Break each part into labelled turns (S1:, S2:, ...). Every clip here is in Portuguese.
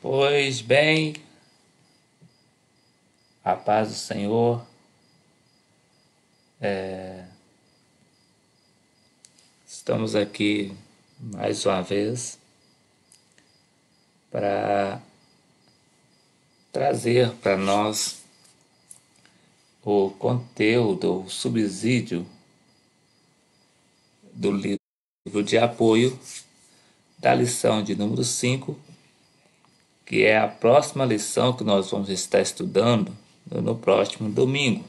S1: Pois bem, a paz do Senhor é, estamos aqui mais uma vez para trazer para nós o conteúdo, o subsídio do livro de apoio da lição de número 5 que é a próxima lição que nós vamos estar estudando no próximo domingo,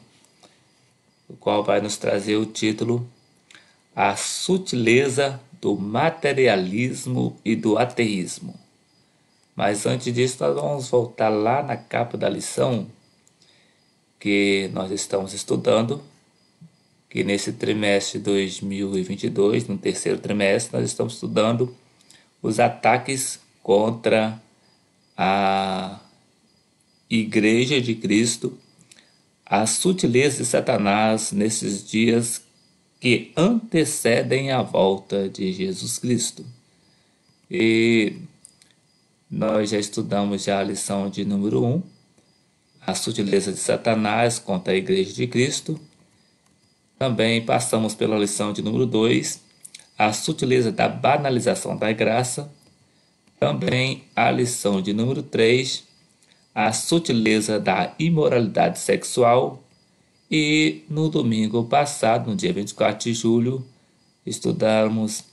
S1: o qual vai nos trazer o título A Sutileza do Materialismo e do Ateísmo. Mas antes disso, nós vamos voltar lá na capa da lição que nós estamos estudando, que nesse trimestre 2022, no terceiro trimestre, nós estamos estudando os ataques contra a Igreja de Cristo as sutilezas de Satanás nesses dias que antecedem a volta de Jesus Cristo. E nós já estudamos já a lição de número 1, um, a sutileza de Satanás contra a igreja de Cristo. Também passamos pela lição de número 2, a sutileza da banalização da graça. Também a lição de número 3, a sutileza da imoralidade sexual. E no domingo passado, no dia 24 de julho, estudamos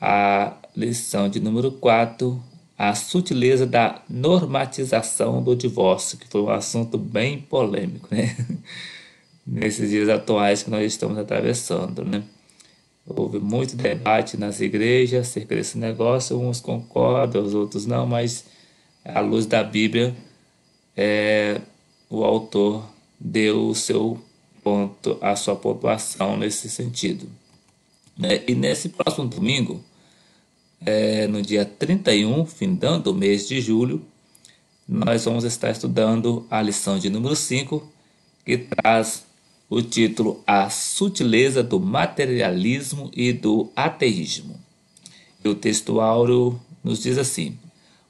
S1: a lição de número 4, a sutileza da normatização do divórcio, que foi um assunto bem polêmico, né? Nesses dias atuais que nós estamos atravessando, né? Houve muito debate nas igrejas acerca desse negócio. Uns concordam, os outros não, mas à luz da Bíblia, é, o autor deu o seu ponto, a sua pontuação nesse sentido. Né? E nesse próximo domingo, é, no dia 31, findando o mês de julho, nós vamos estar estudando a lição de número 5, que traz o título A Sutileza do Materialismo e do Ateísmo. E o texto áureo nos diz assim: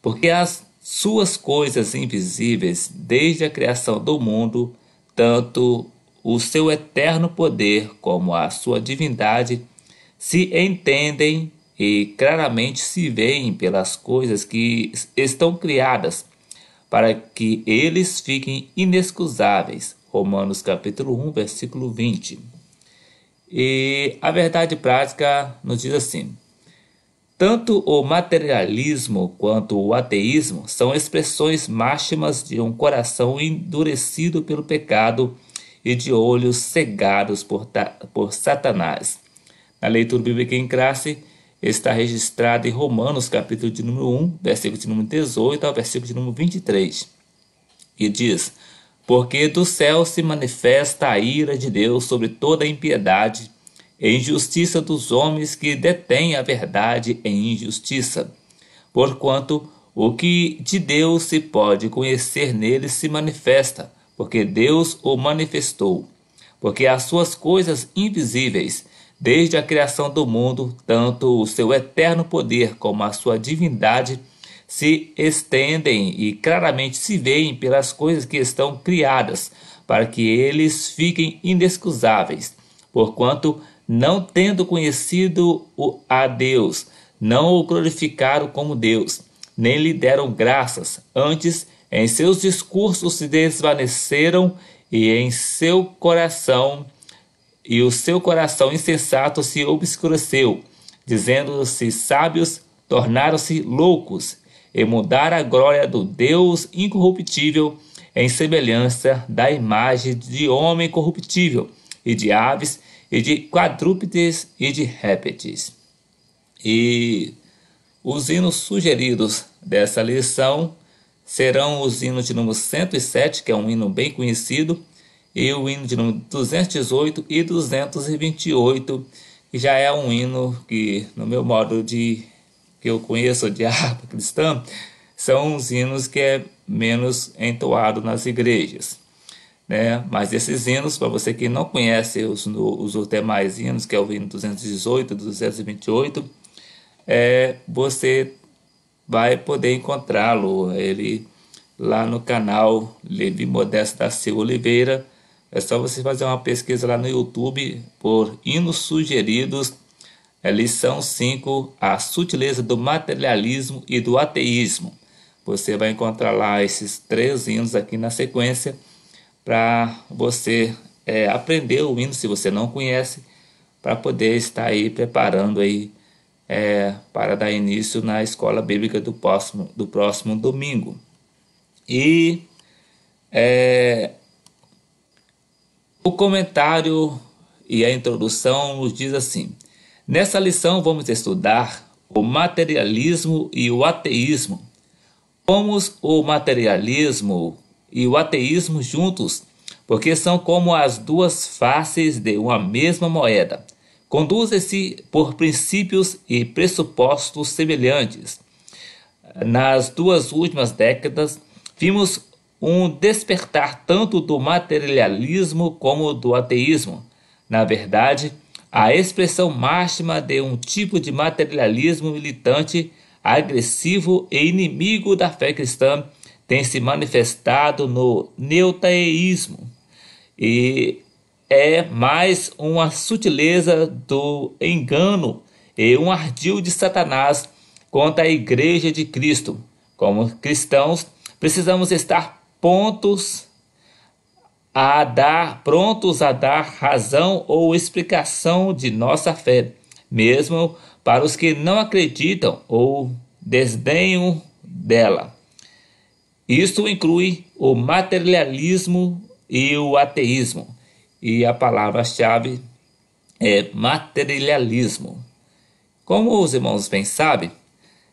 S1: Porque as suas coisas invisíveis, desde a criação do mundo, tanto o seu eterno poder como a sua divindade, se entendem e claramente se veem pelas coisas que estão criadas, para que eles fiquem inexcusáveis Romanos capítulo 1, versículo 20. E a verdade prática nos diz assim: tanto o materialismo quanto o ateísmo são expressões máximas de um coração endurecido pelo pecado e de olhos cegados por, por Satanás. Na leitura bíblica em classe está registrada em Romanos, capítulo de número 1, versículo de número 18 ao versículo de número 23. E diz: porque do céu se manifesta a ira de Deus sobre toda a impiedade e injustiça dos homens que detêm a verdade em é injustiça. Porquanto o que de Deus se pode conhecer nele se manifesta, porque Deus o manifestou. Porque as suas coisas invisíveis, desde a criação do mundo, tanto o seu eterno poder como a sua divindade, se estendem e claramente se veem pelas coisas que estão criadas, para que eles fiquem inexcusáveis. Porquanto, não tendo conhecido a Deus, não o glorificaram como Deus, nem lhe deram graças, antes em seus discursos se desvaneceram e em seu coração e o seu coração insensato se obscureceu, dizendo-se sábios, tornaram-se loucos e mudar a glória do Deus incorruptível em semelhança da imagem de homem corruptível, e de aves, e de quadrúpedes e de répteis. E os hinos sugeridos dessa lição serão os hinos de número 107, que é um hino bem conhecido, e o hino de número 218 e 228, que já é um hino que, no meu modo de que eu conheço de harpa cristã, são os hinos que é menos entoado nas igrejas. Né? Mas esses hinos, para você que não conhece os, os demais hinos, que é o hino 218, 228, é, você vai poder encontrá-lo. Ele lá no canal Levi Modesto da Silva Oliveira. É só você fazer uma pesquisa lá no YouTube por hinos sugeridos é, lição 5: A sutileza do materialismo e do ateísmo. Você vai encontrar lá esses três hinos aqui na sequência para você é, aprender o hino se você não conhece, para poder estar aí preparando aí é, para dar início na escola bíblica do próximo, do próximo domingo. E é, o comentário e a introdução nos diz assim: Nessa lição vamos estudar o materialismo e o ateísmo. Como o materialismo e o ateísmo juntos, porque são como as duas faces de uma mesma moeda. Conduzem-se por princípios e pressupostos semelhantes. Nas duas últimas décadas, vimos um despertar tanto do materialismo como do ateísmo. Na verdade, a expressão máxima de um tipo de materialismo militante, agressivo e inimigo da fé cristã, tem se manifestado no neoteísmo e é mais uma sutileza do engano e um ardil de Satanás contra a Igreja de Cristo. Como cristãos, precisamos estar pontos a dar, prontos a dar razão ou explicação de nossa fé, mesmo para os que não acreditam ou desdenham dela. Isso inclui o materialismo e o ateísmo, e a palavra-chave é materialismo. Como os irmãos bem sabem,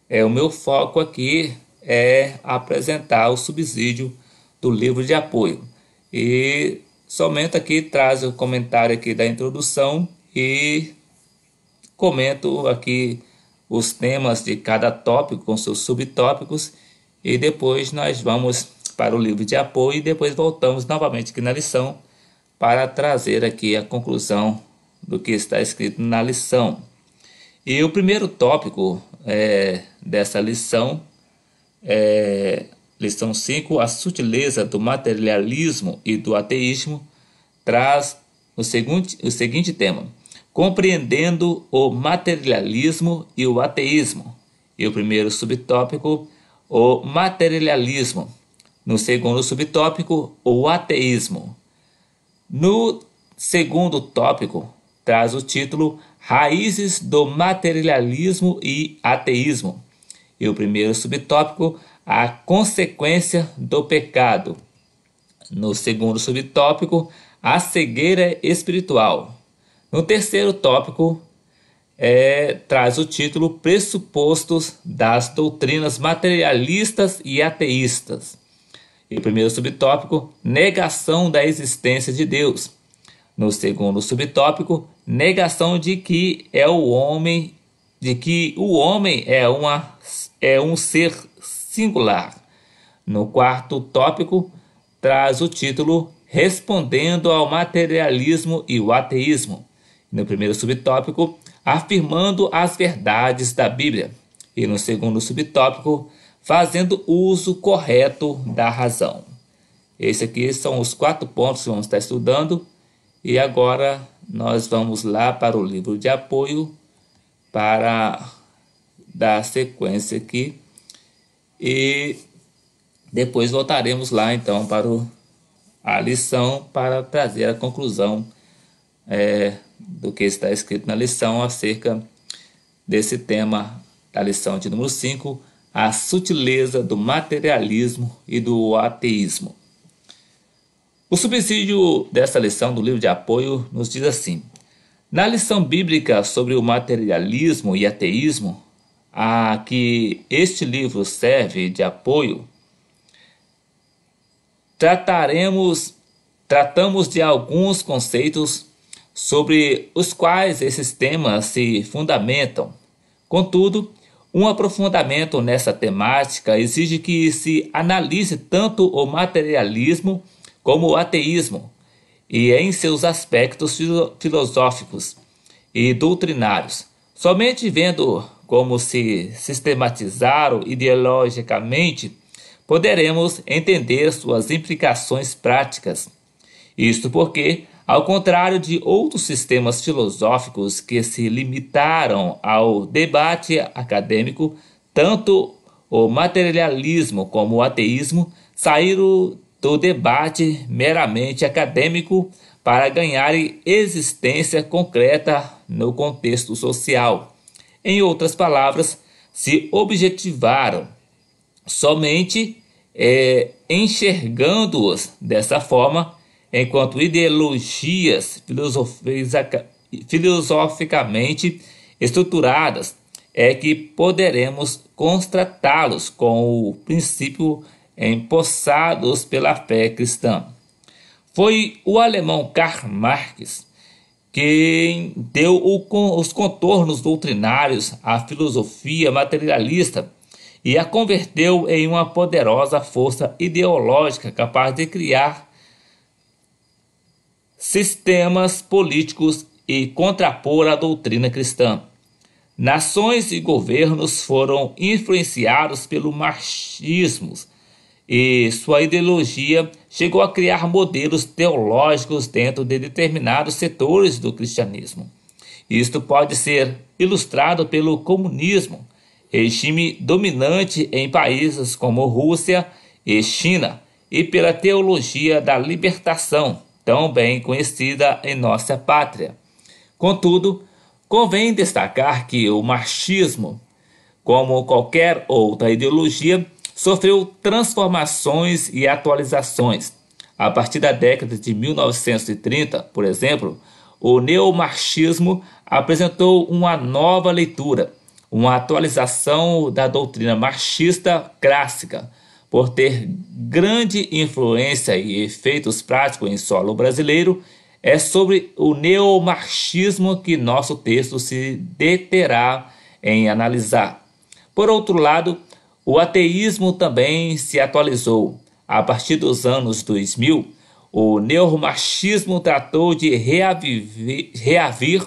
S1: é, o meu foco aqui é apresentar o subsídio do livro de apoio. E somente aqui traz o comentário aqui da introdução e comento aqui os temas de cada tópico com seus subtópicos e depois nós vamos para o livro de apoio e depois voltamos novamente aqui na lição para trazer aqui a conclusão do que está escrito na lição. E o primeiro tópico é, dessa lição é Lição 5: A sutileza do materialismo e do ateísmo traz o seguinte, o seguinte tema: Compreendendo o materialismo e o ateísmo. E o primeiro subtópico, o materialismo. No segundo subtópico, o ateísmo. No segundo tópico, traz o título Raízes do Materialismo e Ateísmo. E o primeiro subtópico, a consequência do pecado. No segundo subtópico, a cegueira espiritual. No terceiro tópico, é, traz o título Pressupostos das Doutrinas Materialistas e Ateístas. E o primeiro subtópico, negação da existência de Deus. No segundo subtópico, negação de que é o homem, de que o homem é, uma, é um ser singular. No quarto tópico, traz o título Respondendo ao Materialismo e o Ateísmo. No primeiro subtópico, afirmando as verdades da Bíblia. E no segundo subtópico, fazendo uso correto da razão. Esses aqui são os quatro pontos que vamos estar estudando. E agora nós vamos lá para o livro de apoio para dar sequência aqui e depois voltaremos lá então para o, a lição para trazer a conclusão é, do que está escrito na lição acerca desse tema da lição de número 5, a sutileza do materialismo e do ateísmo. O subsídio dessa lição do livro de apoio nos diz assim: Na lição bíblica sobre o materialismo e ateísmo, a que este livro serve de apoio, trataremos tratamos de alguns conceitos sobre os quais esses temas se fundamentam. Contudo, um aprofundamento nessa temática exige que se analise tanto o materialismo como o ateísmo, e em seus aspectos filosóficos e doutrinários. Somente vendo como se sistematizaram ideologicamente, poderemos entender suas implicações práticas. Isto porque, ao contrário de outros sistemas filosóficos que se limitaram ao debate acadêmico, tanto o materialismo como o ateísmo saíram do debate meramente acadêmico para ganharem existência concreta no contexto social. Em outras palavras, se objetivaram somente é, enxergando-os dessa forma, enquanto ideologias filosoficamente estruturadas é que poderemos constatá-los com o princípio empossados pela fé cristã. Foi o alemão Karl Marx quem deu o, os contornos doutrinários à filosofia materialista e a converteu em uma poderosa força ideológica capaz de criar sistemas políticos e contrapor a doutrina cristã. Nações e governos foram influenciados pelo marxismo e sua ideologia chegou a criar modelos teológicos dentro de determinados setores do cristianismo. Isto pode ser ilustrado pelo comunismo, regime dominante em países como Rússia e China, e pela teologia da libertação, tão bem conhecida em nossa pátria. Contudo, convém destacar que o marxismo, como qualquer outra ideologia, sofreu transformações e atualizações. A partir da década de 1930, por exemplo, o neomarxismo apresentou uma nova leitura, uma atualização da doutrina marxista clássica, por ter grande influência e efeitos práticos em solo brasileiro, é sobre o neomarxismo que nosso texto se deterá em analisar. Por outro lado, o ateísmo também se atualizou. A partir dos anos 2000, o neuromachismo tratou de reavivir, reavir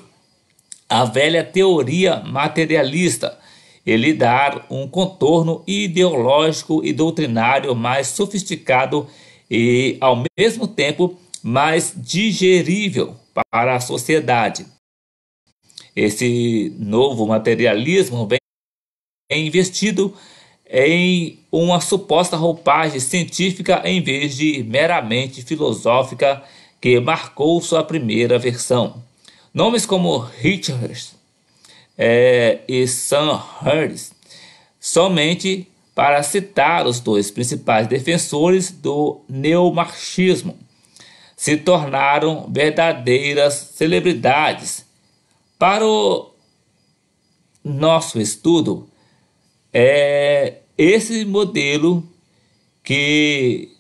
S1: a velha teoria materialista e lhe dar um contorno ideológico e doutrinário mais sofisticado e, ao mesmo tempo, mais digerível para a sociedade. Esse novo materialismo vem investido em uma suposta roupagem científica em vez de meramente filosófica que marcou sua primeira versão. Nomes como Richards é, e Sam Harris, somente para citar os dois principais defensores do neomarxismo, se tornaram verdadeiras celebridades. Para o nosso estudo, é esse modelo que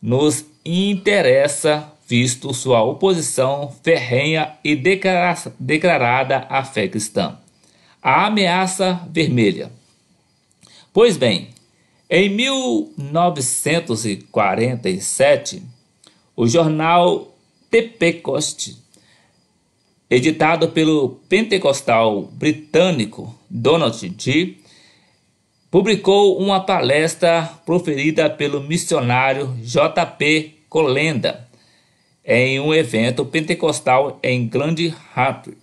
S1: nos interessa, visto sua oposição ferrenha e declarada à fé cristã. A ameaça vermelha. Pois bem, em 1947, o jornal Tepecost, editado pelo pentecostal britânico Donald G publicou uma palestra proferida pelo missionário J.P. Colenda em um evento pentecostal em Grand Rapids,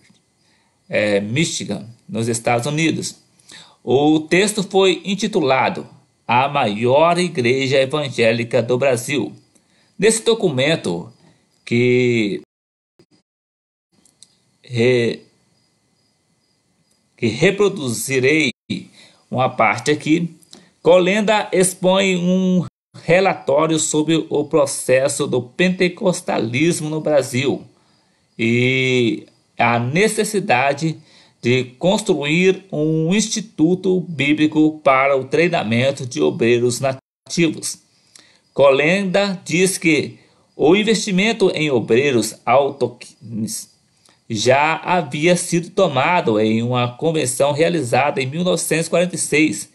S1: é, Michigan, nos Estados Unidos. O texto foi intitulado A Maior Igreja Evangélica do Brasil. Nesse documento, que, re, que reproduzirei uma parte aqui. Colenda expõe um relatório sobre o processo do pentecostalismo no Brasil e a necessidade de construir um instituto bíblico para o treinamento de obreiros nativos. Colenda diz que o investimento em obreiros autoquímicos já havia sido tomado em uma convenção realizada em 1946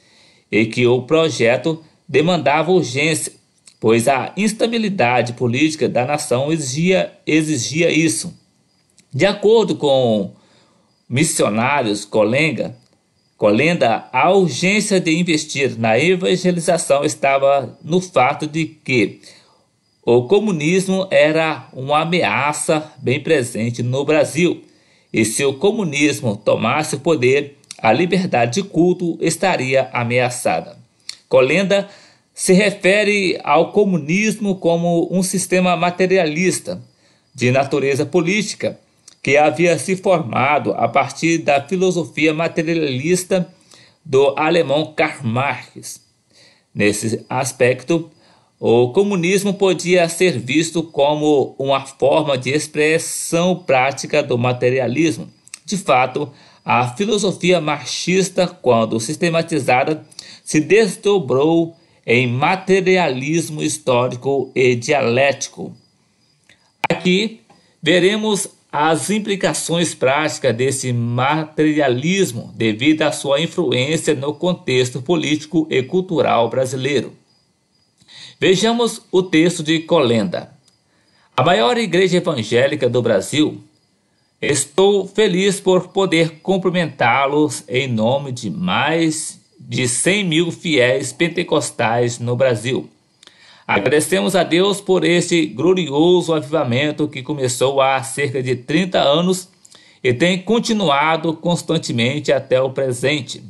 S1: e que o projeto demandava urgência, pois a instabilidade política da nação exigia, exigia isso. De acordo com missionários Colenga, Colenda, a urgência de investir na evangelização estava no fato de que o comunismo era uma ameaça bem presente no Brasil, e se o comunismo tomasse o poder, a liberdade de culto estaria ameaçada. Colenda se refere ao comunismo como um sistema materialista de natureza política que havia se formado a partir da filosofia materialista do alemão Karl Marx. Nesse aspecto, o comunismo podia ser visto como uma forma de expressão prática do materialismo. De fato, a filosofia marxista, quando sistematizada, se desdobrou em materialismo histórico e dialético. Aqui veremos as implicações práticas desse materialismo devido à sua influência no contexto político e cultural brasileiro. Vejamos o texto de Colenda. A maior igreja evangélica do Brasil, estou feliz por poder cumprimentá-los em nome de mais de 100 mil fiéis pentecostais no Brasil. Agradecemos a Deus por este glorioso avivamento que começou há cerca de 30 anos e tem continuado constantemente até o presente.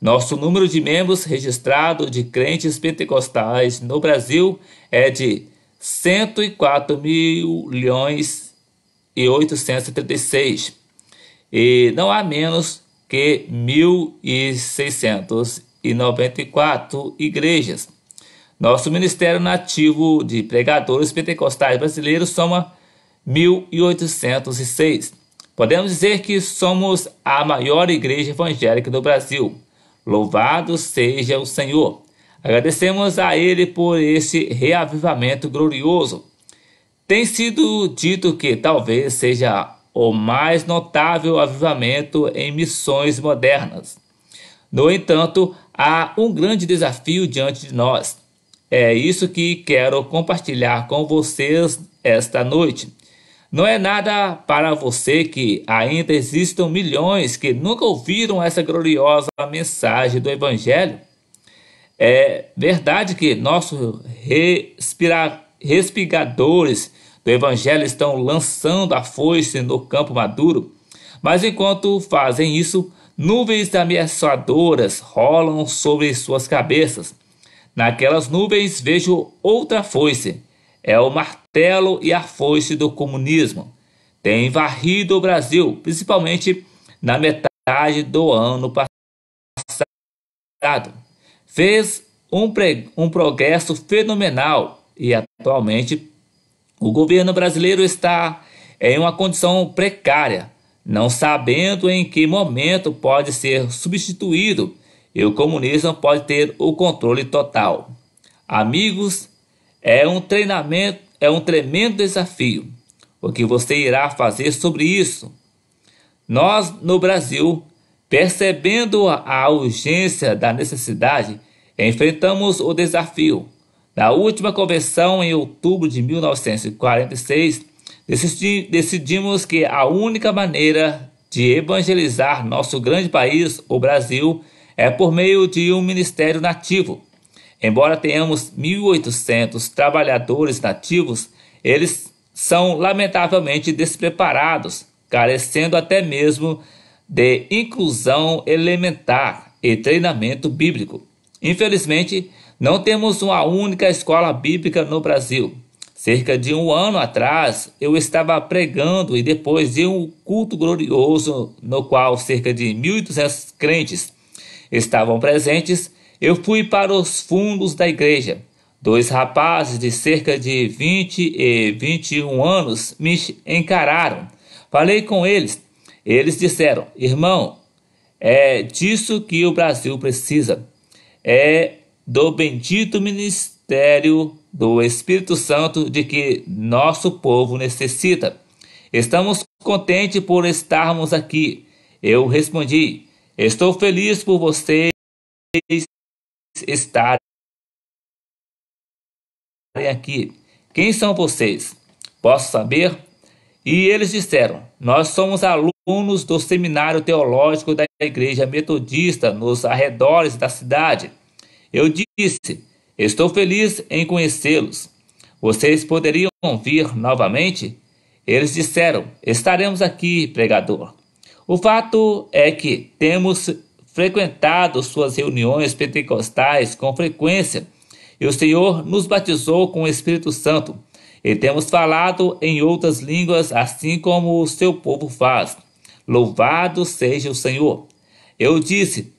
S1: Nosso número de membros registrado de crentes pentecostais no Brasil é de 104 milhões e 836 e não há menos que 1.694 igrejas. Nosso Ministério Nativo de Pregadores Pentecostais Brasileiros soma 1.806. Podemos dizer que somos a maior igreja evangélica do Brasil. Louvado seja o Senhor. Agradecemos a Ele por esse reavivamento glorioso. Tem sido dito que talvez seja o mais notável avivamento em missões modernas. No entanto, há um grande desafio diante de nós. É isso que quero compartilhar com vocês esta noite. Não é nada para você que ainda existam milhões que nunca ouviram essa gloriosa mensagem do Evangelho. É verdade que nossos respiradores do Evangelho estão lançando a foice no campo maduro, mas enquanto fazem isso, nuvens ameaçadoras rolam sobre suas cabeças. Naquelas nuvens vejo outra foice é o martelo e a foice do comunismo. Tem varrido o Brasil, principalmente na metade do ano passado. Fez um, um progresso fenomenal e atualmente o governo brasileiro está em uma condição precária, não sabendo em que momento pode ser substituído e o comunismo pode ter o controle total. Amigos, é um treinamento, é um tremendo desafio. O que você irá fazer sobre isso? Nós, no Brasil, percebendo a urgência da necessidade, enfrentamos o desafio. Na última convenção, em outubro de 1946, decidi, decidimos que a única maneira de evangelizar nosso grande país, o Brasil, é por meio de um ministério nativo. Embora tenhamos 1.800 trabalhadores nativos, eles são lamentavelmente despreparados, carecendo até mesmo de inclusão elementar e treinamento bíblico. Infelizmente, não temos uma única escola bíblica no Brasil. Cerca de um ano atrás, eu estava pregando e depois de um culto glorioso no qual cerca de 1.200 crentes estavam presentes, eu fui para os fundos da igreja. Dois rapazes de cerca de 20 e 21 anos me encararam. Falei com eles. Eles disseram: Irmão, é disso que o Brasil precisa. É do bendito ministério do Espírito Santo de que nosso povo necessita. Estamos contentes por estarmos aqui. Eu respondi: Estou feliz por vocês estarem aqui. Quem são vocês? Posso saber? E eles disseram: Nós somos alunos do Seminário Teológico da Igreja Metodista nos arredores da cidade. Eu disse: Estou feliz em conhecê-los. Vocês poderiam vir novamente? Eles disseram: Estaremos aqui, pregador. O fato é que temos frequentado suas reuniões pentecostais com frequência e o Senhor nos batizou com o Espírito Santo e temos falado em outras línguas assim como o seu povo faz. Louvado seja o Senhor. Eu disse: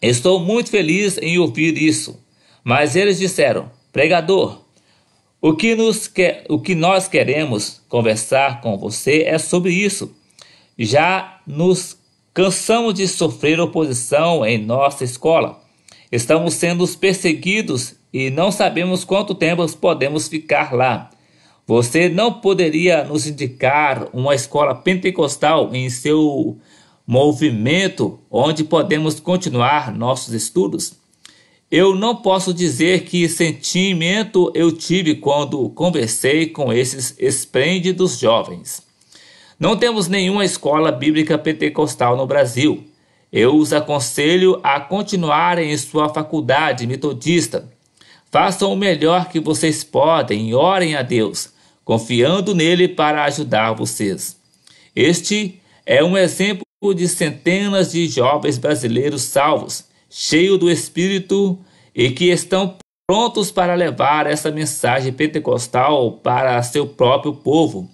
S1: Estou muito feliz em ouvir isso. Mas eles disseram: Pregador, o que, nos que, o que nós queremos conversar com você é sobre isso. Já nos Cansamos de sofrer oposição em nossa escola. Estamos sendo perseguidos e não sabemos quanto tempo podemos ficar lá. Você não poderia nos indicar uma escola pentecostal em seu movimento onde podemos continuar nossos estudos? Eu não posso dizer que sentimento eu tive quando conversei com esses esplêndidos jovens. Não temos nenhuma escola bíblica pentecostal no Brasil. Eu os aconselho a continuarem em sua faculdade metodista. Façam o melhor que vocês podem e orem a Deus, confiando nele para ajudar vocês. Este é um exemplo de centenas de jovens brasileiros salvos, cheios do Espírito e que estão prontos para levar essa mensagem pentecostal para seu próprio povo.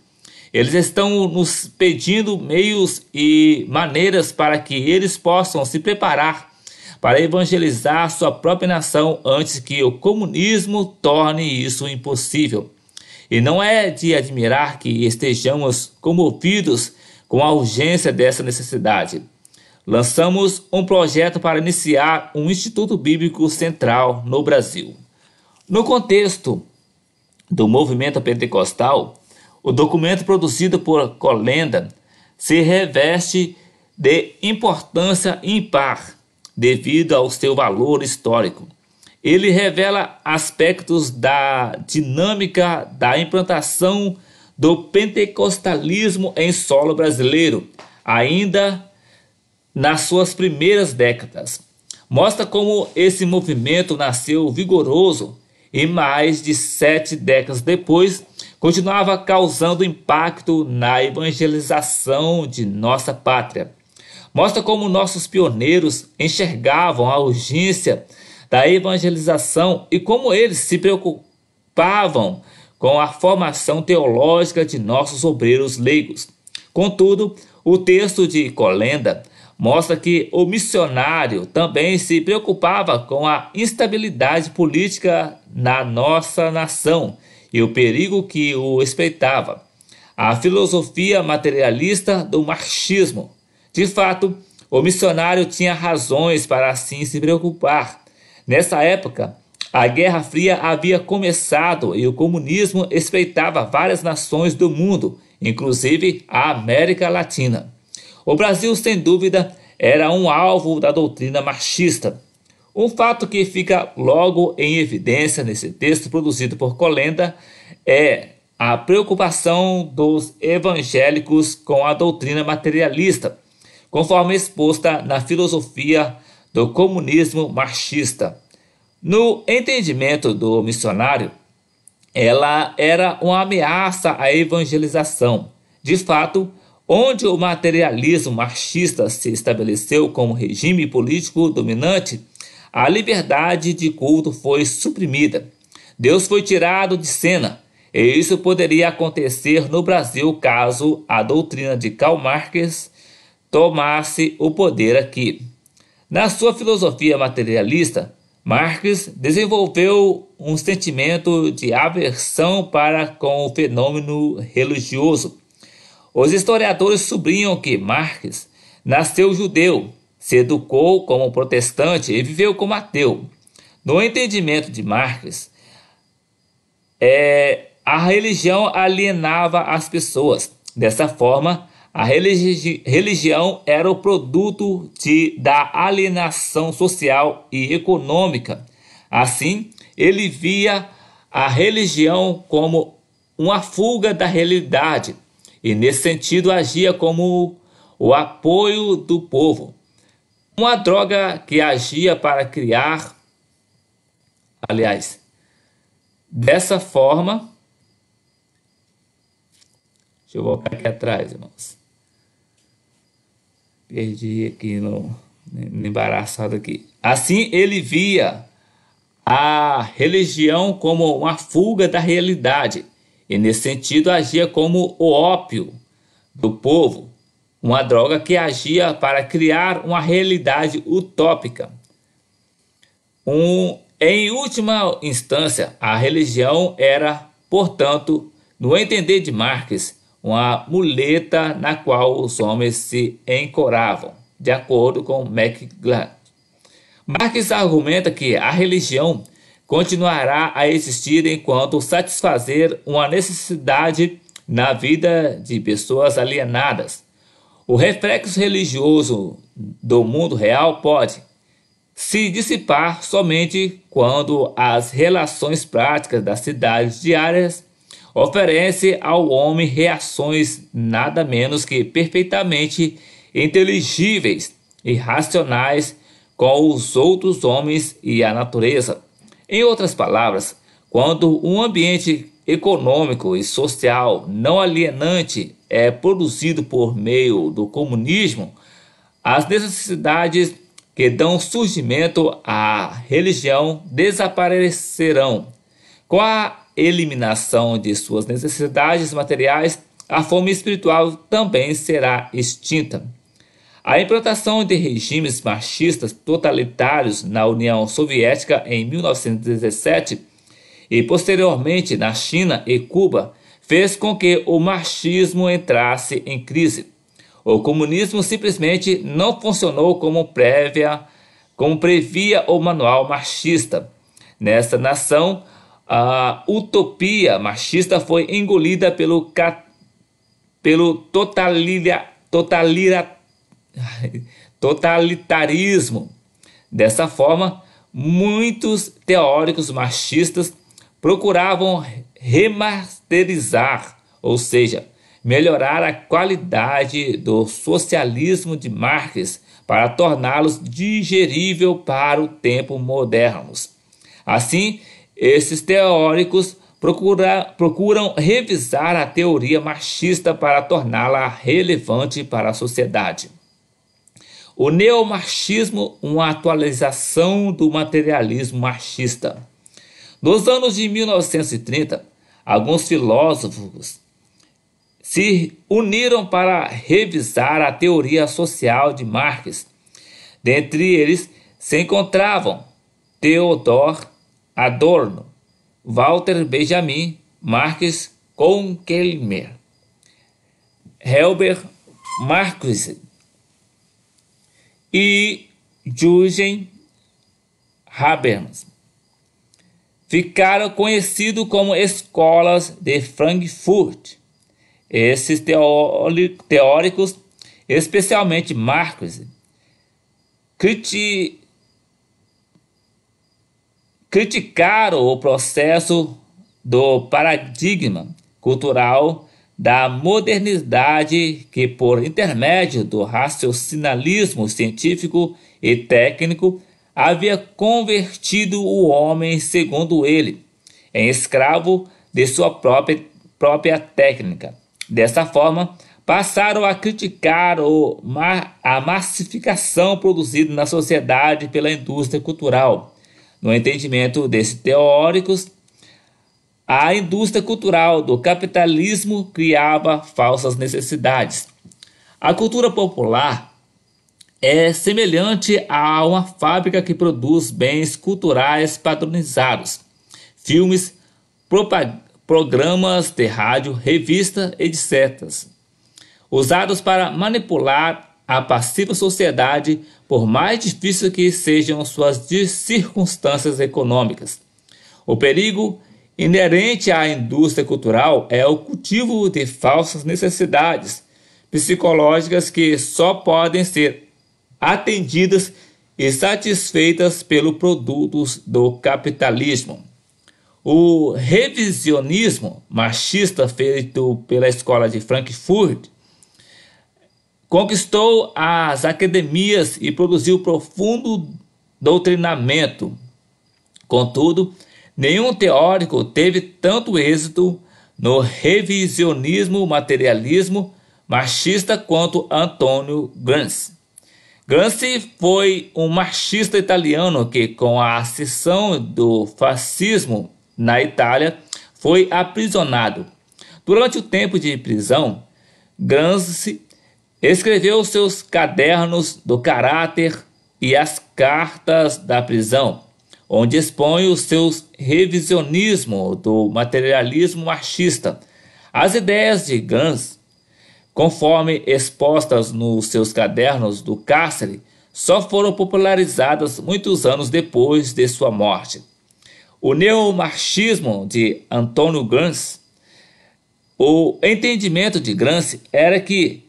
S1: Eles estão nos pedindo meios e maneiras para que eles possam se preparar para evangelizar sua própria nação antes que o comunismo torne isso impossível. E não é de admirar que estejamos comovidos com a urgência dessa necessidade. Lançamos um projeto para iniciar um Instituto Bíblico Central no Brasil. No contexto do movimento pentecostal, o documento produzido por Colenda se reveste de importância impar devido ao seu valor histórico. Ele revela aspectos da dinâmica da implantação do pentecostalismo em solo brasileiro, ainda nas suas primeiras décadas. Mostra como esse movimento nasceu vigoroso e mais de sete décadas depois continuava causando impacto na evangelização de nossa pátria. Mostra como nossos pioneiros enxergavam a urgência da evangelização e como eles se preocupavam com a formação teológica de nossos obreiros leigos. Contudo, o texto de Colenda mostra que o missionário também se preocupava com a instabilidade política na nossa nação e o perigo que o espreitava, a filosofia materialista do marxismo. De fato, o missionário tinha razões para assim se preocupar. Nessa época, a Guerra Fria havia começado e o comunismo espreitava várias nações do mundo, inclusive a América Latina. O Brasil, sem dúvida, era um alvo da doutrina marxista. Um fato que fica logo em evidência nesse texto produzido por Colenda é a preocupação dos evangélicos com a doutrina materialista, conforme exposta na filosofia do comunismo marxista. No entendimento do missionário, ela era uma ameaça à evangelização. De fato, onde o materialismo marxista se estabeleceu como regime político dominante, a liberdade de culto foi suprimida. Deus foi tirado de cena. E isso poderia acontecer no Brasil caso a doutrina de Karl Marx tomasse o poder aqui. Na sua filosofia materialista, Marx desenvolveu um sentimento de aversão para com o fenômeno religioso. Os historiadores sublinham que Marx nasceu judeu, se educou como protestante e viveu como ateu. No entendimento de Marx, é, a religião alienava as pessoas. Dessa forma, a religi religião era o produto de, da alienação social e econômica. Assim, ele via a religião como uma fuga da realidade e, nesse sentido, agia como o apoio do povo. Uma droga que agia para criar, aliás, dessa forma. Deixa eu voltar aqui atrás, irmãos. Perdi aqui no, no embaraçado aqui. Assim ele via a religião como uma fuga da realidade e nesse sentido agia como o ópio do povo uma droga que agia para criar uma realidade utópica. Um, em última instância, a religião era, portanto, no entender de Marx, uma muleta na qual os homens se encoravam, de acordo com McGlad. Marx argumenta que a religião continuará a existir enquanto satisfazer uma necessidade na vida de pessoas alienadas, o reflexo religioso do mundo real pode se dissipar somente quando as relações práticas das cidades diárias oferecem ao homem reações nada menos que perfeitamente inteligíveis e racionais com os outros homens e a natureza. Em outras palavras, quando um ambiente econômico e social não alienante é, produzido por meio do comunismo, as necessidades que dão surgimento à religião desaparecerão. Com a eliminação de suas necessidades materiais, a fome espiritual também será extinta. A implantação de regimes machistas totalitários na União Soviética em 1917 e posteriormente na China e Cuba fez com que o marxismo entrasse em crise. O comunismo simplesmente não funcionou como prévia, como previa o manual marxista. Nessa nação, a utopia marxista foi engolida pelo, pelo totalia... totalitarismo. Dessa forma, muitos teóricos marxistas procuravam remar austerizar, ou seja, melhorar a qualidade do socialismo de Marx para torná-los digerível para o tempo moderno. Assim, esses teóricos procura, procuram revisar a teoria marxista para torná-la relevante para a sociedade. O neomarxismo, uma atualização do materialismo marxista. Nos anos de 1930, alguns filósofos se uniram para revisar a teoria social de Marx. Dentre eles se encontravam Theodor Adorno, Walter Benjamin, Marx Konkelmer, Helber Marquise e Jürgen Habermas ficaram conhecidos como escolas de Frankfurt. Esses teóricos, especialmente Marx, criti criticaram o processo do paradigma cultural da modernidade que, por intermédio do raciocinalismo científico e técnico, havia convertido o homem, segundo ele, em é escravo de sua própria, própria técnica. Dessa forma, passaram a criticar a massificação produzida na sociedade pela indústria cultural. No entendimento desses teóricos, a indústria cultural do capitalismo criava falsas necessidades. A cultura popular é semelhante a uma fábrica que produz bens culturais padronizados, filmes, programas de rádio, revistas, etc., usados para manipular a passiva sociedade, por mais difíceis que sejam suas circunstâncias econômicas. O perigo inerente à indústria cultural é o cultivo de falsas necessidades psicológicas que só podem ser atendidas e satisfeitas pelos produtos do capitalismo. O revisionismo machista feito pela escola de Frankfurt conquistou as academias e produziu profundo doutrinamento. Contudo, nenhum teórico teve tanto êxito no revisionismo materialismo machista quanto Antônio Gramsci. Gramsci foi um marxista italiano que, com a ascensão do fascismo na Itália, foi aprisionado. Durante o tempo de prisão, Gramsci escreveu seus cadernos do caráter e as cartas da prisão, onde expõe o seu revisionismo do materialismo marxista. As ideias de Gramsci conforme expostas nos seus cadernos do cárcere, só foram popularizadas muitos anos depois de sua morte. O neomarxismo de Antônio Gramsci, o entendimento de Gramsci era que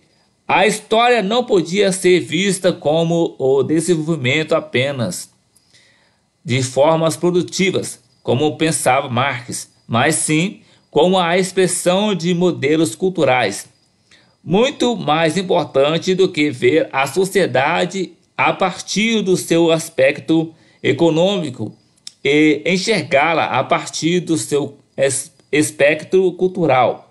S1: a história não podia ser vista como o desenvolvimento apenas de formas produtivas, como pensava Marx, mas sim como a expressão de modelos culturais, muito mais importante do que ver a sociedade a partir do seu aspecto econômico e enxergá-la a partir do seu espectro cultural.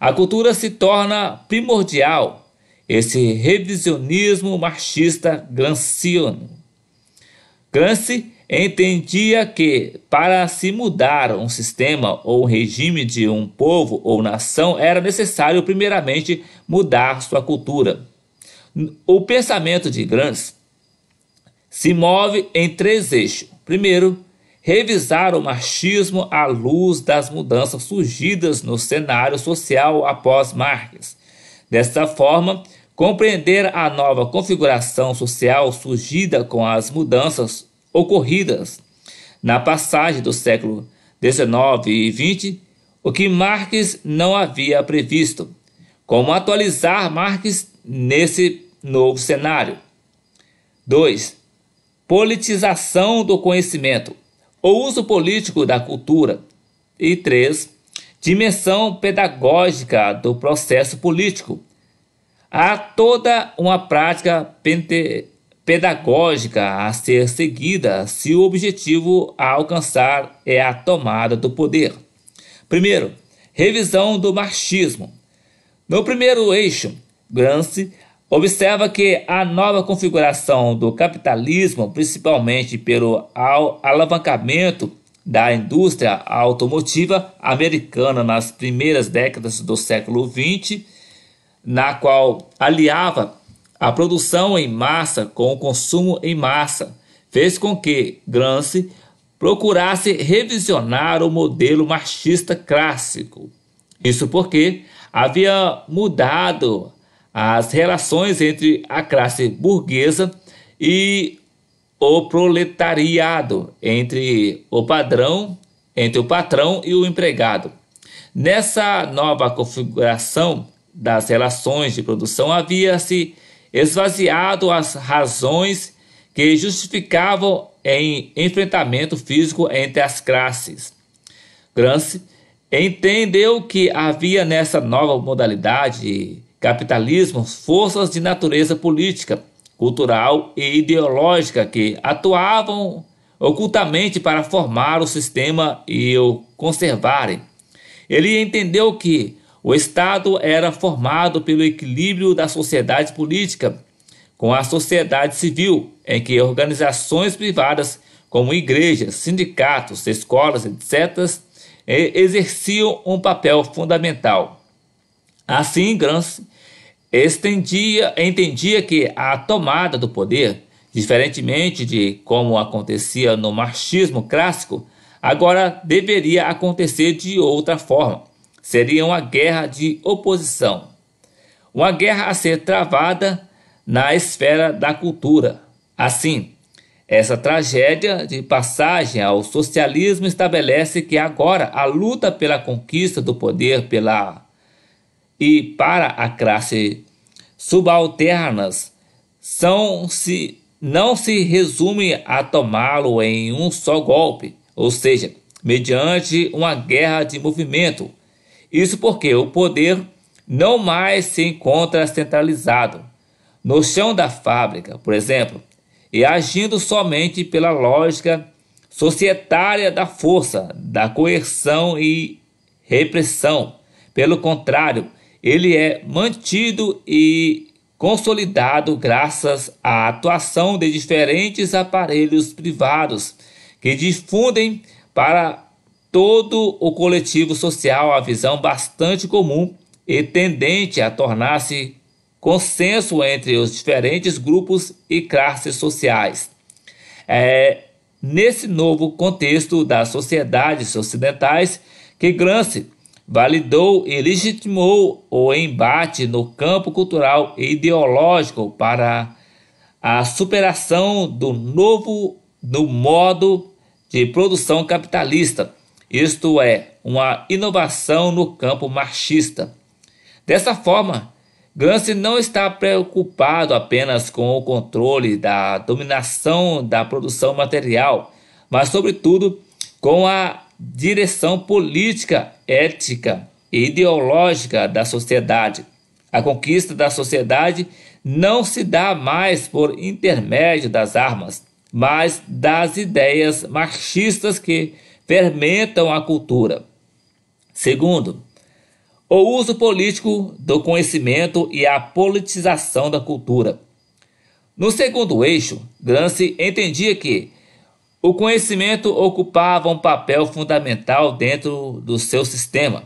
S1: A cultura se torna primordial, esse revisionismo marxista granciano. Gramsci Entendia que, para se mudar um sistema ou regime de um povo ou nação, era necessário, primeiramente, mudar sua cultura. O pensamento de Grams se move em três eixos. Primeiro, revisar o marxismo à luz das mudanças surgidas no cenário social após Marx. Desta forma, compreender a nova configuração social surgida com as mudanças ocorridas na passagem do século XIX e XX, o que Marx não havia previsto. Como atualizar Marx nesse novo cenário? 2. Politização do conhecimento, o uso político da cultura. E 3. Dimensão pedagógica do processo político. Há toda uma prática pente pedagógica a ser seguida se o objetivo a alcançar é a tomada do poder. Primeiro, revisão do marxismo. No primeiro eixo, Gramsci observa que a nova configuração do capitalismo, principalmente pelo alavancamento da indústria automotiva americana nas primeiras décadas do século XX, na qual aliava a produção em massa com o consumo em massa fez com que Gramsci procurasse revisionar o modelo marxista clássico. Isso porque havia mudado as relações entre a classe burguesa e o proletariado, entre o padrão, entre o patrão e o empregado. Nessa nova configuração das relações de produção havia se esvaziado as razões que justificavam em enfrentamento físico entre as classes. Gramsci entendeu que havia nessa nova modalidade de capitalismo forças de natureza política, cultural e ideológica que atuavam ocultamente para formar o sistema e o conservarem. Ele entendeu que o Estado era formado pelo equilíbrio da sociedade política com a sociedade civil, em que organizações privadas, como igrejas, sindicatos, escolas, etc., exerciam um papel fundamental. Assim, Gramsci estendia, entendia que a tomada do poder, diferentemente de como acontecia no marxismo clássico, agora deveria acontecer de outra forma seria uma guerra de oposição, uma guerra a ser travada na esfera da cultura. Assim, essa tragédia de passagem ao socialismo estabelece que agora a luta pela conquista do poder pela e para a classe subalternas são se não se resume a tomá-lo em um só golpe, ou seja, mediante uma guerra de movimento isso porque o poder não mais se encontra centralizado no chão da fábrica, por exemplo, e agindo somente pela lógica societária da força, da coerção e repressão. Pelo contrário, ele é mantido e consolidado graças à atuação de diferentes aparelhos privados que difundem para todo o coletivo social a visão bastante comum e tendente a tornar-se consenso entre os diferentes grupos e classes sociais. É nesse novo contexto das sociedades ocidentais que Gramsci validou e legitimou o embate no campo cultural e ideológico para a superação do novo do modo de produção capitalista isto é, uma inovação no campo marxista. Dessa forma, Gramsci não está preocupado apenas com o controle da dominação da produção material, mas, sobretudo, com a direção política, ética e ideológica da sociedade. A conquista da sociedade não se dá mais por intermédio das armas, mas das ideias marxistas que fermentam a cultura. Segundo, o uso político do conhecimento e a politização da cultura. No segundo eixo, Gramsci entendia que o conhecimento ocupava um papel fundamental dentro do seu sistema.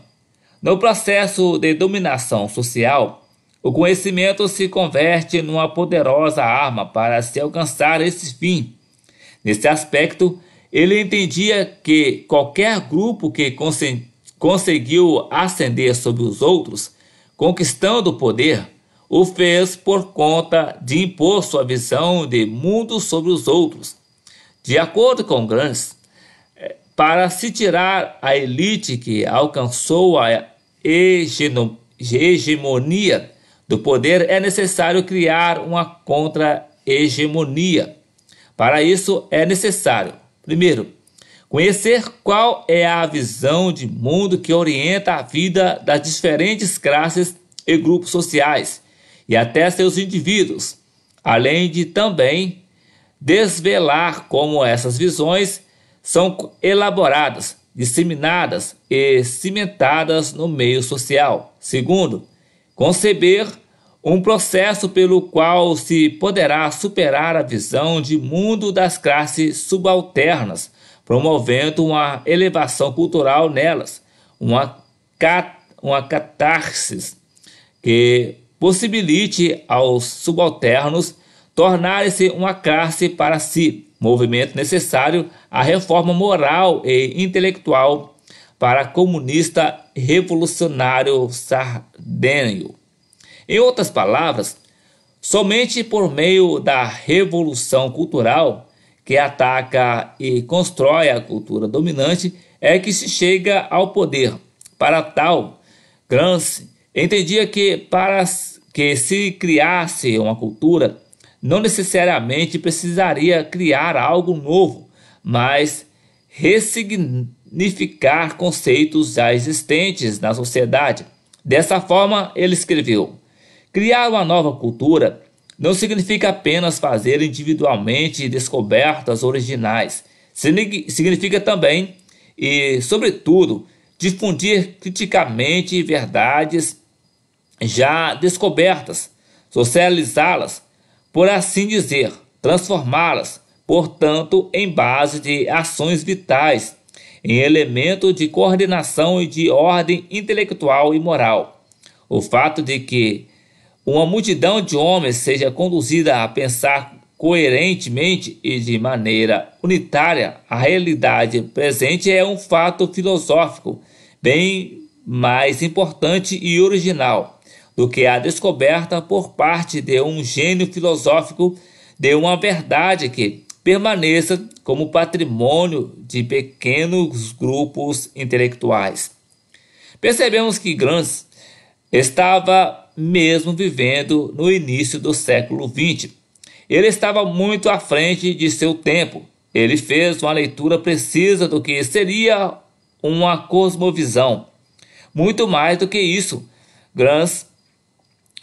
S1: No processo de dominação social, o conhecimento se converte numa poderosa arma para se alcançar esse fim. Nesse aspecto, ele entendia que qualquer grupo que conseguiu ascender sobre os outros, conquistando o poder, o fez por conta de impor sua visão de mundo sobre os outros. De acordo com Gramsci, eh, para se tirar a elite que alcançou a hegemonia do poder, é necessário criar uma contra-hegemonia. Para isso, é necessário Primeiro, conhecer qual é a visão de mundo que orienta a vida das diferentes classes e grupos sociais e até seus indivíduos, além de também desvelar como essas visões são elaboradas, disseminadas e cimentadas no meio social. Segundo, conceber um processo pelo qual se poderá superar a visão de mundo das classes subalternas, promovendo uma elevação cultural nelas, uma, cat, uma catarsis que possibilite aos subalternos tornarem-se uma classe para si, movimento necessário à reforma moral e intelectual para comunista revolucionário sardênio. Em outras palavras, somente por meio da revolução cultural que ataca e constrói a cultura dominante é que se chega ao poder. Para tal, Gramsci entendia que para que se criasse uma cultura, não necessariamente precisaria criar algo novo, mas ressignificar conceitos já existentes na sociedade. Dessa forma, ele escreveu: Criar uma nova cultura não significa apenas fazer individualmente descobertas originais, significa também e, sobretudo, difundir criticamente verdades já descobertas, socializá-las, por assim dizer, transformá-las, portanto, em base de ações vitais, em elemento de coordenação e de ordem intelectual e moral. O fato de que uma multidão de homens seja conduzida a pensar coerentemente e de maneira unitária a realidade presente é um fato filosófico bem mais importante e original do que a descoberta por parte de um gênio filosófico de uma verdade que permaneça como patrimônio de pequenos grupos intelectuais. Percebemos que Gramsci estava mesmo vivendo no início do século XX. Ele estava muito à frente de seu tempo. Ele fez uma leitura precisa do que seria uma cosmovisão. Muito mais do que isso, Grans,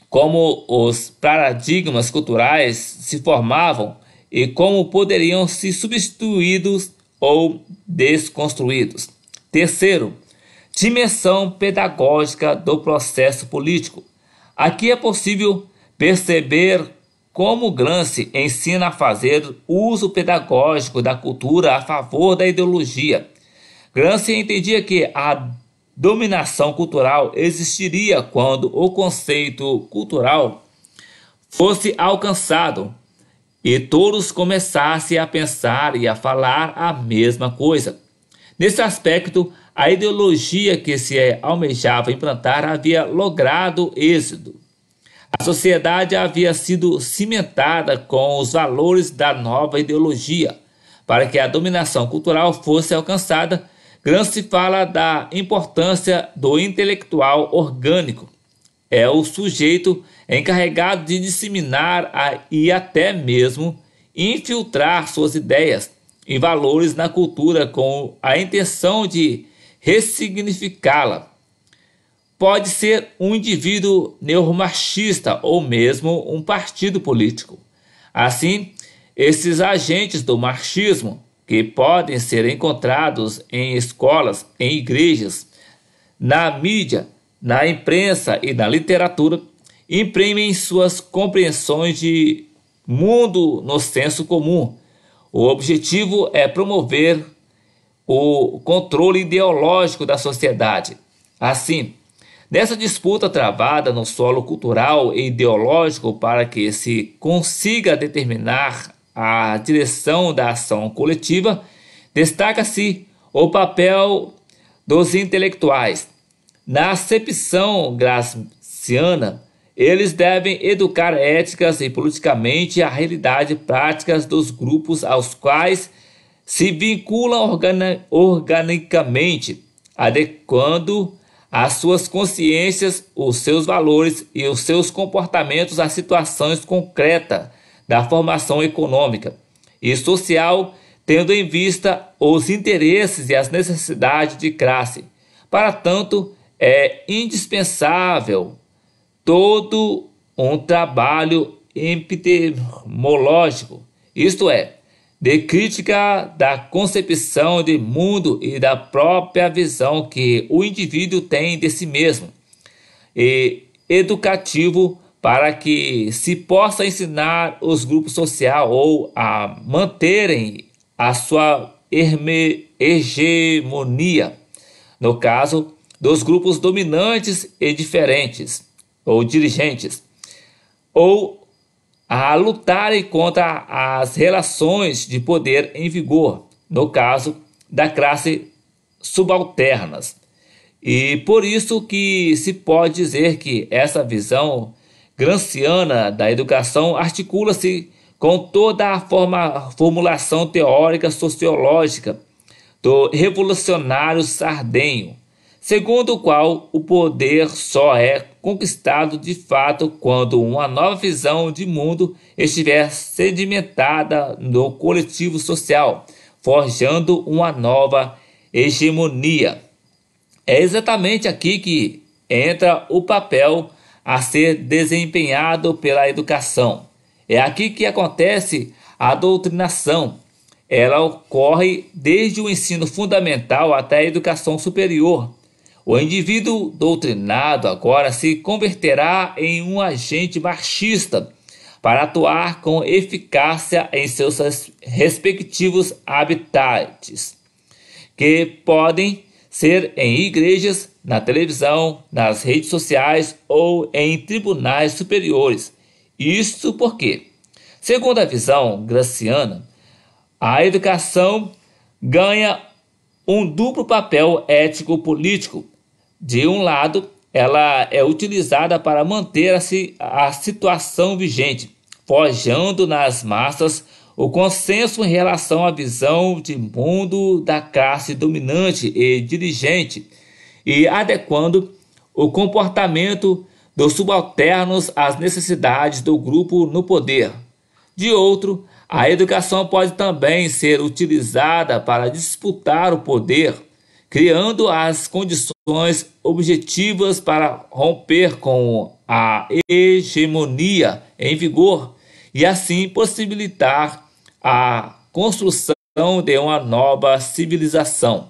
S1: como os paradigmas culturais se formavam e como poderiam ser substituídos ou desconstruídos. Terceiro, dimensão pedagógica do processo político. Aqui é possível perceber como Gramsci ensina a fazer uso pedagógico da cultura a favor da ideologia. Gramsci entendia que a dominação cultural existiria quando o conceito cultural fosse alcançado e todos começassem a pensar e a falar a mesma coisa. Nesse aspecto, a ideologia que se almejava implantar havia logrado êxito. A sociedade havia sido cimentada com os valores da nova ideologia. Para que a dominação cultural fosse alcançada, Gramsci se fala da importância do intelectual orgânico. É o sujeito encarregado de disseminar a, e até mesmo infiltrar suas ideias e valores na cultura com a intenção de ressignificá-la. Pode ser um indivíduo neuromachista ou mesmo um partido político. Assim, esses agentes do marxismo, que podem ser encontrados em escolas, em igrejas, na mídia, na imprensa e na literatura, imprimem suas compreensões de mundo no senso comum. O objetivo é promover o controle ideológico da sociedade. Assim, nessa disputa travada no solo cultural e ideológico para que se consiga determinar a direção da ação coletiva, destaca-se o papel dos intelectuais. Na acepção graciana, eles devem educar éticas e politicamente a realidade práticas dos grupos aos quais se vincula organicamente, adequando as suas consciências, os seus valores e os seus comportamentos às situações concretas da formação econômica e social, tendo em vista os interesses e as necessidades de classe. Para tanto, é indispensável todo um trabalho epistemológico, isto é, de crítica da concepção de mundo e da própria visão que o indivíduo tem de si mesmo, e educativo para que se possa ensinar os grupos social ou a manterem a sua hegemonia, no caso dos grupos dominantes e diferentes ou dirigentes, ou a lutarem contra as relações de poder em vigor, no caso da classe subalternas. E por isso que se pode dizer que essa visão granciana da educação articula-se com toda a forma, formulação teórica sociológica do revolucionário sardenho, segundo o qual o poder só é conquistado de fato quando uma nova visão de mundo estiver sedimentada no coletivo social, forjando uma nova hegemonia. É exatamente aqui que entra o papel a ser desempenhado pela educação. É aqui que acontece a doutrinação. Ela ocorre desde o ensino fundamental até a educação superior, o indivíduo doutrinado agora se converterá em um agente marxista para atuar com eficácia em seus respectivos habitats, que podem ser em igrejas, na televisão, nas redes sociais ou em tribunais superiores. Isso porque, segundo a visão graciana, a educação ganha um duplo papel ético-político de um lado, ela é utilizada para manter a, a situação vigente, forjando nas massas o consenso em relação à visão de mundo da classe dominante e dirigente e adequando o comportamento dos subalternos às necessidades do grupo no poder. De outro, a educação pode também ser utilizada para disputar o poder, criando as condições ações objetivas para romper com a hegemonia em vigor e assim possibilitar a construção de uma nova civilização.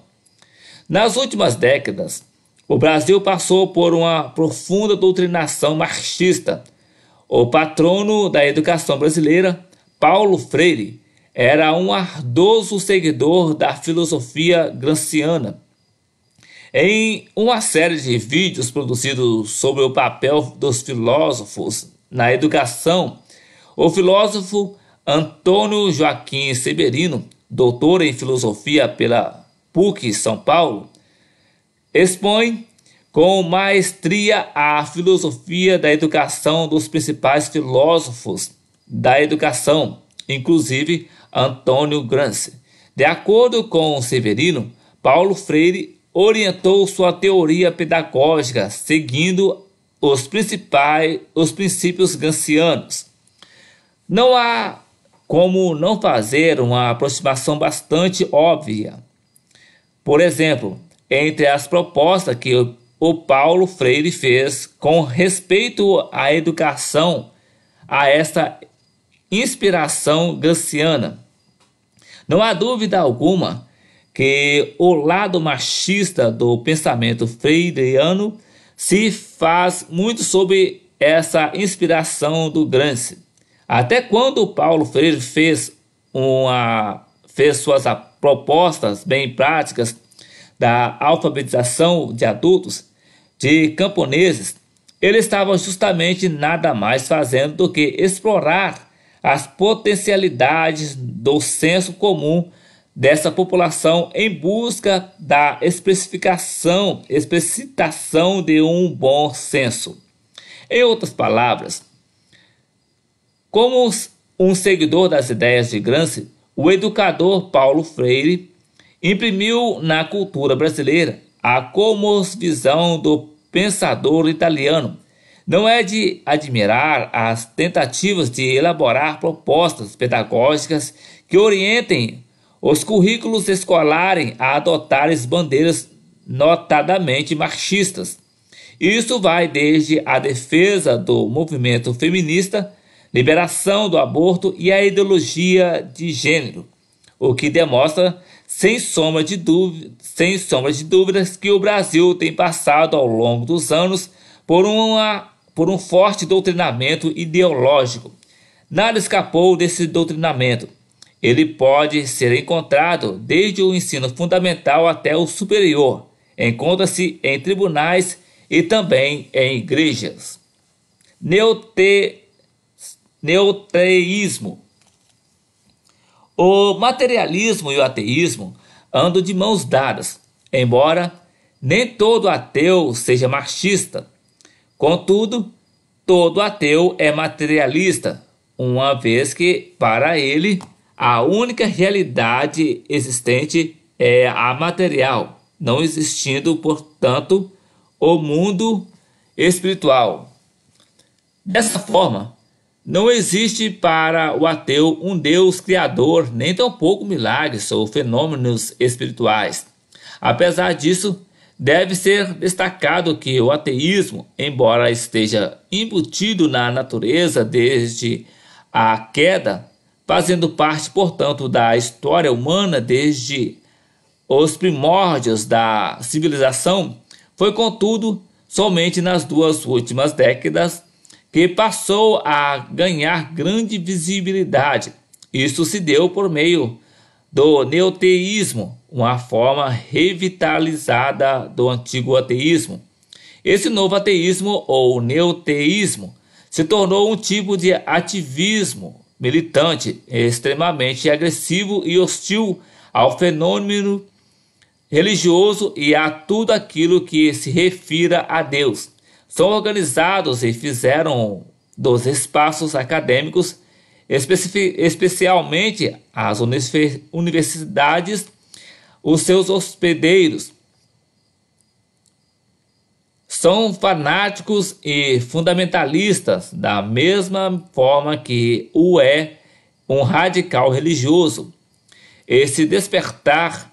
S1: Nas últimas décadas, o Brasil passou por uma profunda doutrinação marxista. O patrono da educação brasileira, Paulo Freire, era um ardoso seguidor da filosofia granciana em uma série de vídeos produzidos sobre o papel dos filósofos na educação, o filósofo Antônio Joaquim Severino, doutor em filosofia pela PUC São Paulo, expõe com maestria a filosofia da educação dos principais filósofos da educação, inclusive Antônio Gramsci. De acordo com Severino, Paulo Freire orientou sua teoria pedagógica seguindo os principais os princípios gansianos. Não há como não fazer uma aproximação bastante óbvia. Por exemplo, entre as propostas que o Paulo Freire fez com respeito à educação, a esta inspiração gansiana. Não há dúvida alguma que o lado machista do pensamento freireano se faz muito sob essa inspiração do Gramsci. Até quando Paulo Freire fez, uma, fez suas propostas bem práticas da alfabetização de adultos, de camponeses, ele estava justamente nada mais fazendo do que explorar as potencialidades do senso comum dessa população em busca da especificação, explicitação de um bom senso. Em outras palavras, como um seguidor das ideias de Gramsci, o educador Paulo Freire imprimiu na cultura brasileira a cosmovisão do pensador italiano. Não é de admirar as tentativas de elaborar propostas pedagógicas que orientem os currículos escolares a adotarem bandeiras notadamente marxistas. Isso vai desde a defesa do movimento feminista, liberação do aborto e a ideologia de gênero, o que demonstra, sem sombra de, dúvida, sem sombra de dúvidas, que o Brasil tem passado ao longo dos anos por, uma, por um forte doutrinamento ideológico. Nada escapou desse doutrinamento ele pode ser encontrado desde o ensino fundamental até o superior. Encontra-se em tribunais e também em igrejas. Neute... O materialismo e o ateísmo andam de mãos dadas, embora nem todo ateu seja marxista. Contudo, todo ateu é materialista, uma vez que, para ele, a única realidade existente é a material, não existindo, portanto, o mundo espiritual. Dessa forma, não existe para o ateu um Deus criador, nem tampouco milagres ou fenômenos espirituais. Apesar disso, deve ser destacado que o ateísmo, embora esteja embutido na natureza desde a queda, fazendo parte, portanto, da história humana desde os primórdios da civilização, foi, contudo, somente nas duas últimas décadas que passou a ganhar grande visibilidade. Isso se deu por meio do neoteísmo, uma forma revitalizada do antigo ateísmo. Esse novo ateísmo ou neoteísmo se tornou um tipo de ativismo militante, é extremamente agressivo e hostil ao fenômeno religioso e a tudo aquilo que se refira a Deus. São organizados e fizeram dos espaços acadêmicos, especialmente as universidades, os seus hospedeiros são fanáticos e fundamentalistas, da mesma forma que o é um radical religioso. Esse despertar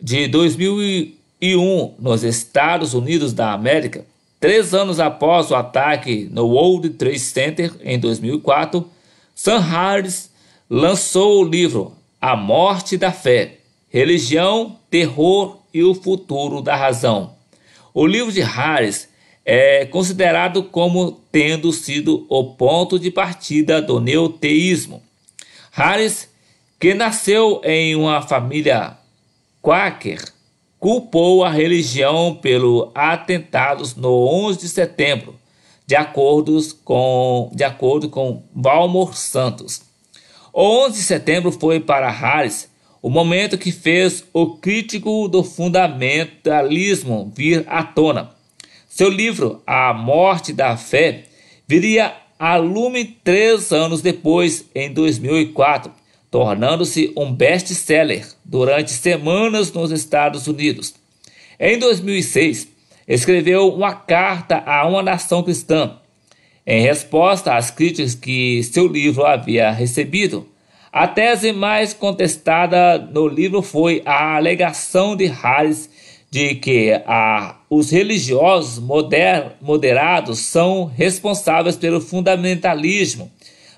S1: de 2001 nos Estados Unidos da América, três anos após o ataque no World Trade Center em 2004, Sam Harris lançou o livro A Morte da Fé, Religião, Terror e o Futuro da Razão o livro de Harris é considerado como tendo sido o ponto de partida do neoteísmo. Harris, que nasceu em uma família quaker, culpou a religião pelos atentados no 11 de setembro, de acordo com, de acordo com Valmor Santos. O 11 de setembro foi para Harris o momento que fez o crítico do fundamentalismo vir à tona. Seu livro, A Morte da Fé, viria a lume três anos depois, em 2004, tornando-se um best-seller durante semanas nos Estados Unidos. Em 2006, escreveu uma carta a uma nação cristã. Em resposta às críticas que seu livro havia recebido, a tese mais contestada no livro foi a alegação de Harris de que a, os religiosos moder, moderados são responsáveis pelo fundamentalismo,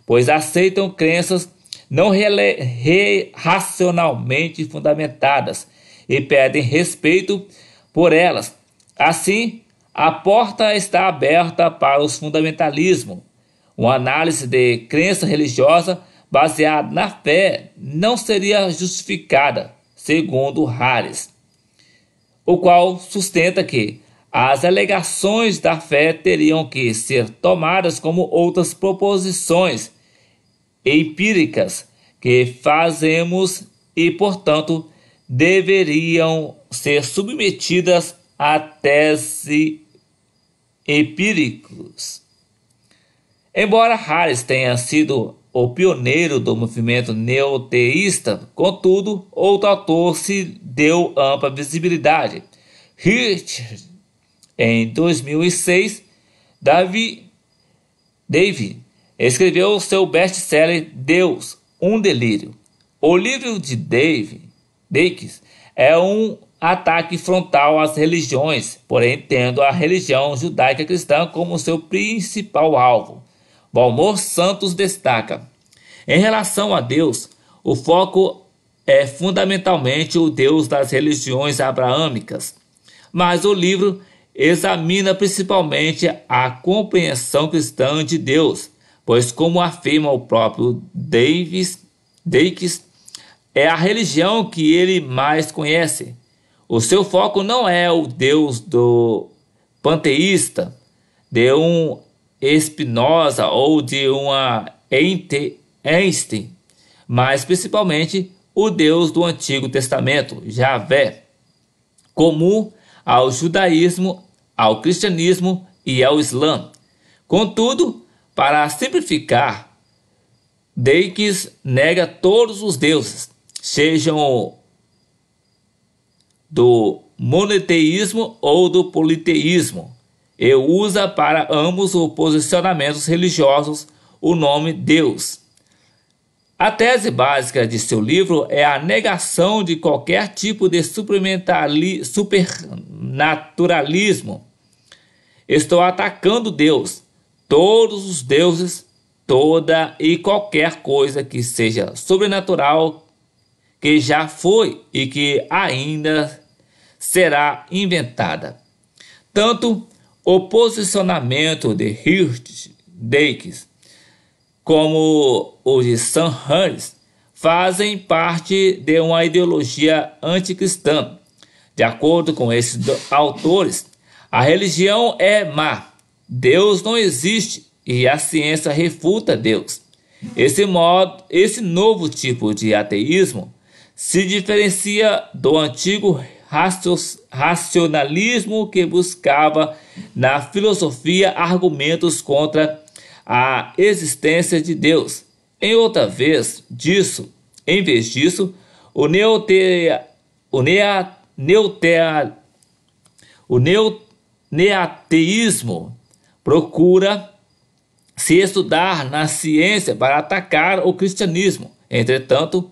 S1: pois aceitam crenças não rele, re, racionalmente fundamentadas e pedem respeito por elas. Assim, a porta está aberta para os fundamentalismo. Uma análise de crença religiosa baseado na fé não seria justificada, segundo Harris, o qual sustenta que as alegações da fé teriam que ser tomadas como outras proposições empíricas que fazemos e, portanto, deveriam ser submetidas à tese empíricos. Embora Harris tenha sido o pioneiro do movimento neoteísta, contudo, outro autor se deu ampla visibilidade. Richard, em 2006, Davi, David escreveu seu best-seller Deus, um Delírio. O livro de Dave Dakes é um ataque frontal às religiões, porém tendo a religião judaica cristã como seu principal alvo. Balmor Santos destaca: em relação a Deus, o foco é fundamentalmente o Deus das religiões abraâmicas, mas o livro examina principalmente a compreensão cristã de Deus, pois, como afirma o próprio Davis, Dakes, é a religião que ele mais conhece. O seu foco não é o Deus do panteísta, de um Spinoza ou de uma ente Einstein, mas principalmente o Deus do Antigo Testamento, Javé, comum ao judaísmo, ao cristianismo e ao islã. Contudo, para simplificar, Deix nega todos os deuses, sejam do monoteísmo ou do politeísmo e usa para ambos os posicionamentos religiosos o nome Deus. A tese básica de seu livro é a negação de qualquer tipo de supernaturalismo. Estou atacando Deus, todos os deuses, toda e qualquer coisa que seja sobrenatural, que já foi e que ainda será inventada. Tanto o posicionamento de Hirsch, Dakes, como o de Sam Harris, fazem parte de uma ideologia anticristã. De acordo com esses autores, a religião é má, Deus não existe e a ciência refuta Deus. Esse modo, esse novo tipo de ateísmo se diferencia do antigo racionalismo que buscava na filosofia argumentos contra a existência de Deus. Em outra vez disso, em vez disso, o, neotea, o, nea, neotea, o neo, procura se estudar na ciência para atacar o cristianismo. Entretanto,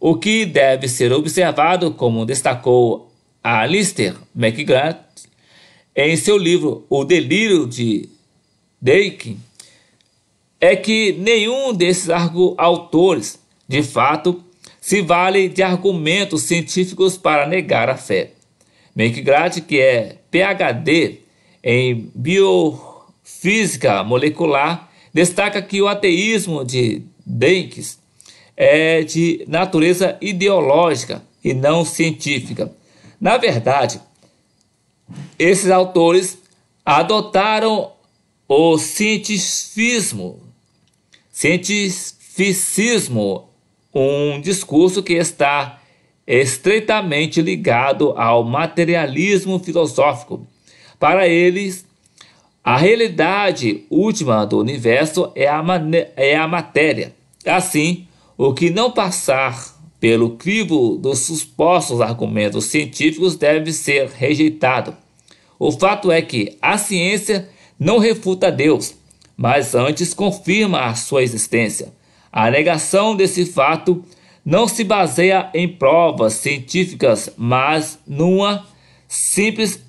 S1: o que deve ser observado, como destacou Alistair McGrath, em seu livro O Delírio de Dakin, é que nenhum desses autores, de fato, se vale de argumentos científicos para negar a fé. McGrath, que é PhD em biofísica molecular, destaca que o ateísmo de Denkes é de natureza ideológica e não científica, na verdade, esses autores adotaram o cientificismo, cientificismo, um discurso que está estreitamente ligado ao materialismo filosófico. Para eles, a realidade última do universo é a, é a matéria. Assim, o que não passar pelo crivo dos supostos argumentos científicos, deve ser rejeitado. O fato é que a ciência não refuta Deus, mas antes confirma a sua existência. A negação desse fato não se baseia em provas científicas, mas numa simples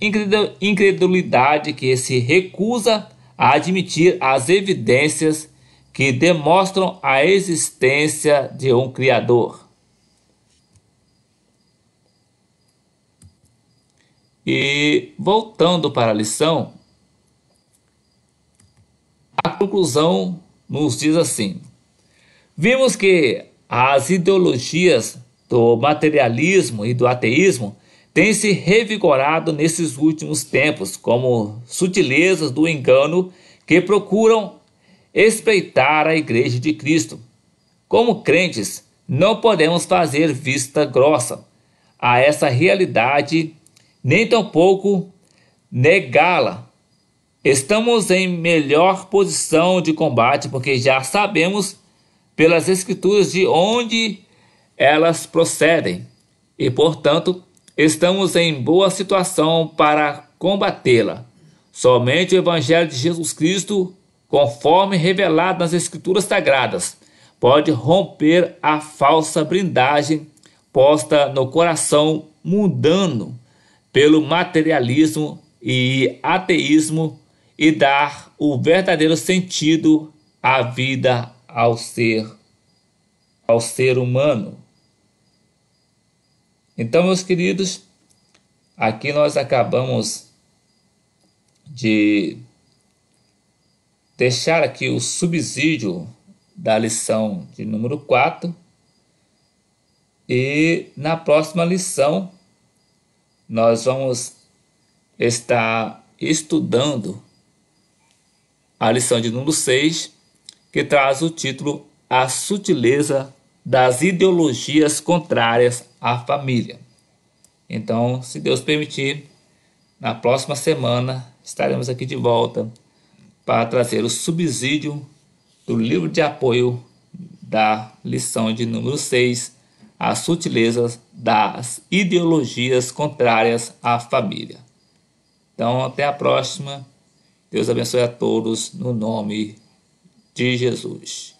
S1: incredulidade que se recusa a admitir as evidências que demonstram a existência de um Criador. E voltando para a lição, a conclusão nos diz assim: Vimos que as ideologias do materialismo e do ateísmo têm se revigorado nesses últimos tempos como sutilezas do engano que procuram espreitar a Igreja de Cristo. Como crentes, não podemos fazer vista grossa a essa realidade nem tampouco negá-la. Estamos em melhor posição de combate porque já sabemos pelas Escrituras de onde elas procedem e, portanto, estamos em boa situação para combatê-la. Somente o Evangelho de Jesus Cristo, conforme revelado nas Escrituras Sagradas, pode romper a falsa blindagem posta no coração mundano pelo materialismo e ateísmo e dar o verdadeiro sentido à vida ao ser ao ser humano. Então, meus queridos, aqui nós acabamos de deixar aqui o subsídio da lição de número 4 e na próxima lição nós vamos estar estudando a lição de número 6, que traz o título A Sutileza das Ideologias Contrárias à Família. Então, se Deus permitir, na próxima semana estaremos aqui de volta para trazer o subsídio do livro de apoio da lição de número 6 as sutilezas das ideologias contrárias à família. Então, até a próxima. Deus abençoe a todos no nome de Jesus.